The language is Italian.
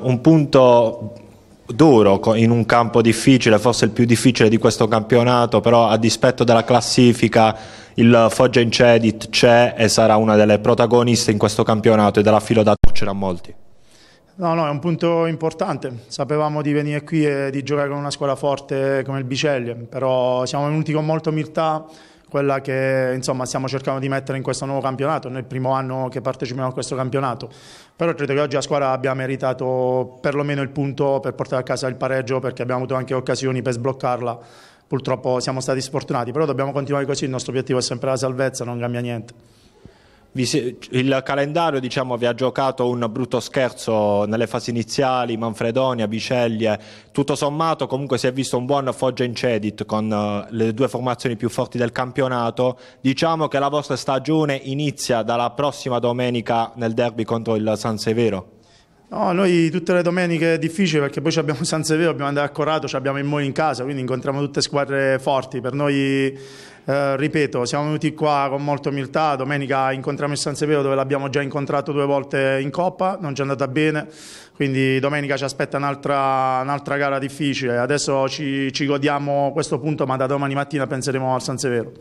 Un punto duro in un campo difficile, forse il più difficile di questo campionato, però a dispetto della classifica il Foggia Incedit c'è e sarà una delle protagoniste in questo campionato e della filo da torcere a molti. No, no, è un punto importante. Sapevamo di venire qui e di giocare con una squadra forte come il Biceglie, però siamo venuti con molta umiltà, quella che insomma, stiamo cercando di mettere in questo nuovo campionato, nel primo anno che partecipiamo a questo campionato. Però credo che oggi la squadra abbia meritato perlomeno il punto per portare a casa il pareggio perché abbiamo avuto anche occasioni per sbloccarla. Purtroppo siamo stati sfortunati, però dobbiamo continuare così, il nostro obiettivo è sempre la salvezza, non cambia niente il calendario diciamo, vi ha giocato un brutto scherzo nelle fasi iniziali, Manfredonia, Biceglie, tutto sommato comunque si è visto un buon Foggia in Cedit con eh, le due formazioni più forti del campionato, diciamo che la vostra stagione inizia dalla prossima domenica nel derby contro il San Severo. No, noi tutte le domeniche è difficile perché poi abbiamo San Severo, abbiamo andare a Corrado, abbiamo il Moi in casa, quindi incontriamo tutte squadre forti. Per noi eh, ripeto, siamo venuti qua con molta umiltà, domenica incontriamo il San Severo dove l'abbiamo già incontrato due volte in Coppa, non ci è andata bene, quindi domenica ci aspetta un'altra, un'altra gara difficile, adesso ci, ci godiamo questo punto ma da domani mattina penseremo al San Severo.